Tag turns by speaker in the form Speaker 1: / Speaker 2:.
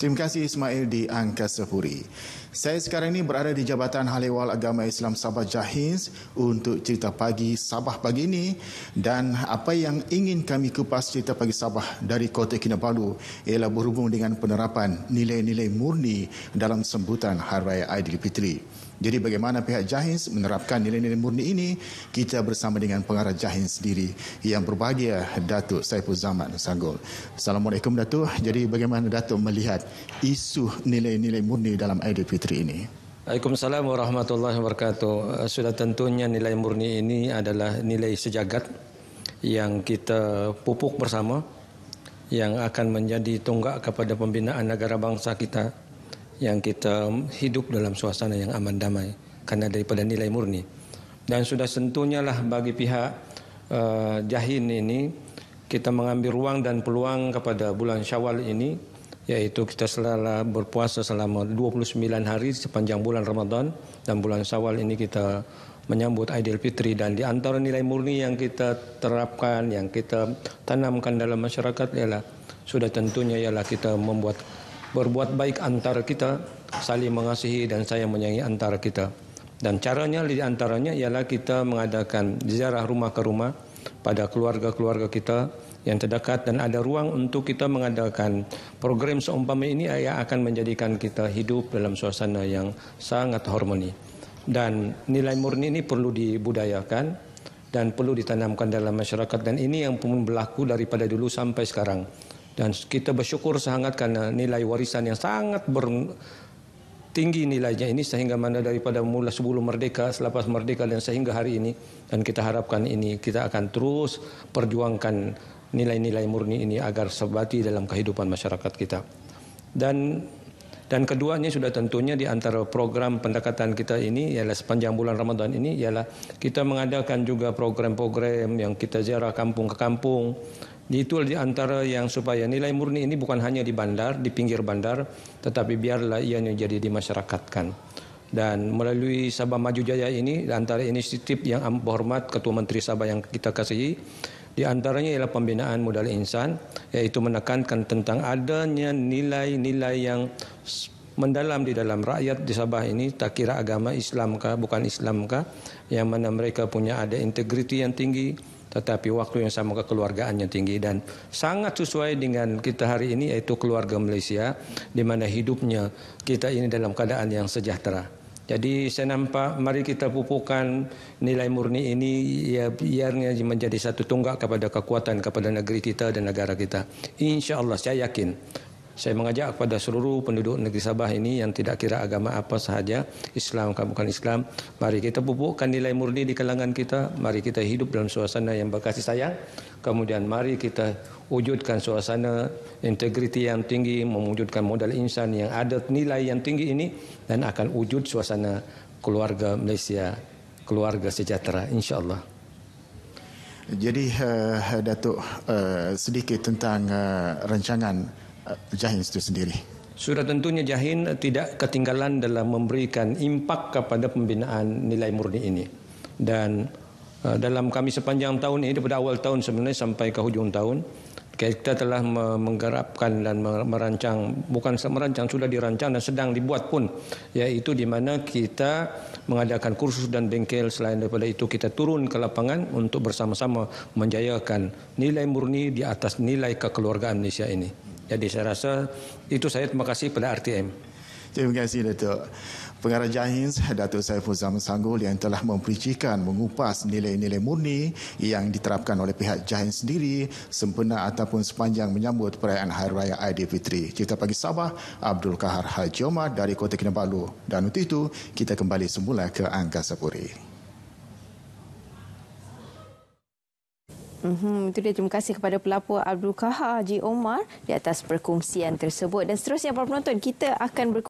Speaker 1: Terima kasih Ismail di Angkasa Puri. Saya sekarang ini berada di Jabatan Halewal Agama Islam Sabah Jahins untuk cerita pagi Sabah pagi ini dan apa yang ingin kami kupas cerita pagi Sabah dari Kota Kinabalu ialah berhubung dengan penerapan nilai-nilai murni dalam sembutan Hari Raya Aidilfitri. Fitri. Jadi bagaimana pihak Jahins menerapkan nilai-nilai murni ini, kita bersama dengan pengarah Jahins sendiri yang berbahagia Datuk Saiful Zaman Sanggol. Assalamualaikum Datuk. Jadi bagaimana Datuk melihat isu nilai-nilai murni dalam Aidilfitri ini?
Speaker 2: Assalamualaikum warahmatullahi wabarakatuh. Eh, sudah tentunya nilai murni ini adalah nilai sejagat yang kita pupuk bersama yang akan menjadi tonggak kepada pembinaan negara bangsa kita yang kita hidup dalam suasana yang aman damai karena daripada nilai murni dan sudah tentunya lah bagi pihak uh, jahin ini kita mengambil ruang dan peluang kepada bulan Syawal ini yaitu kita selalu berpuasa selama 29 hari sepanjang bulan Ramadan dan bulan Syawal ini kita menyambut Fitri dan di antara nilai murni yang kita terapkan yang kita tanamkan dalam masyarakat ialah sudah tentunya ialah kita membuat berbuat baik antara kita, saling mengasihi dan sayang menyayangi antara kita. Dan caranya di antaranya ialah kita mengadakan ziarah rumah ke rumah pada keluarga-keluarga kita yang terdekat dan ada ruang untuk kita mengadakan program seumpama ini yang akan menjadikan kita hidup dalam suasana yang sangat harmoni. Dan nilai murni ini perlu dibudayakan dan perlu ditanamkan dalam masyarakat dan ini yang pun berlaku daripada dulu sampai sekarang dan kita bersyukur sangat karena nilai warisan yang sangat ber tinggi nilainya ini sehingga mana daripada mula sebelum merdeka selepas merdeka dan sehingga hari ini dan kita harapkan ini kita akan terus perjuangkan nilai-nilai murni ini agar sebati dalam kehidupan masyarakat kita dan dan keduanya sudah tentunya di antara program pendekatan kita ini ialah sepanjang bulan Ramadan ini ialah kita mengadakan juga program-program yang kita ziarah kampung ke kampung itu di antara yang supaya nilai murni ini bukan hanya di bandar, di pinggir bandar, tetapi biarlah ia menjadi dimasyarakatkan. Dan melalui Sabah Maju Jaya ini, di antara inisiatif yang hormat Ketua Menteri Sabah yang kita kasihi, di antaranya ialah pembinaan modal insan, yaitu menekankan tentang adanya nilai-nilai yang mendalam di dalam rakyat di Sabah ini tak kira agama Islamkah, bukan Islamkah, yang mana mereka punya ada integriti yang tinggi tetapi waktu yang sama kekeluargaan yang tinggi dan sangat sesuai dengan kita hari ini yaitu keluarga Malaysia di mana hidupnya kita ini dalam keadaan yang sejahtera. Jadi saya nampak mari kita pupukan nilai murni ini ya biarnya menjadi satu tunggak kepada kekuatan kepada negeri kita dan negara kita. Insya Allah saya yakin saya mengajak kepada seluruh penduduk negeri Sabah ini yang tidak kira agama apa sahaja, Islam atau bukan Islam, mari kita pupukkan nilai murni di kalangan kita, mari kita hidup dalam suasana yang berkasih sayang, kemudian mari kita wujudkan suasana integriti yang tinggi, mewujudkan modal insan yang ada nilai yang tinggi ini, dan akan wujud suasana keluarga Malaysia, keluarga sejahtera, insyaAllah.
Speaker 1: Jadi uh, Datuk uh, sedikit tentang uh, rancangan Eh, Jahin itu sendiri?
Speaker 2: Sudah tentunya Jahin tidak ketinggalan dalam memberikan impak kepada pembinaan nilai murni ini. Dan eh, dalam kami sepanjang tahun ini, daripada awal tahun sebenarnya sampai ke hujung tahun, kita telah menggarapkan dan merancang, bukan merancang, sudah dirancang dan sedang dibuat pun, yaitu di mana kita mengadakan kursus dan bengkel, selain daripada itu kita turun ke lapangan untuk bersama-sama menjayakan nilai murni di atas nilai kekeluargaan Malaysia ini. Jadi saya rasa itu saya terima kasih pada RTM. Terima kasih Datuk. Pengarah Jahins, Datuk Saiful Zaman Sanggul
Speaker 1: yang telah mempericikan mengupas nilai-nilai murni yang diterapkan oleh pihak Jahins sendiri sempena ataupun sepanjang menyambut perayaan Hari Raya Aidilfitri. Cerita pagi Sabah, Abdul Kahar Haji Omar dari Kota Kinabalu. Dan untuk itu, kita kembali semula ke Angkasa Puri. Mm-hmm. Itu dia. Terima kasih kepada pelapor Abdul Kahar Haji Omar di atas perkongsian tersebut. Dan seterusnya, para penonton, kita akan berkongsi.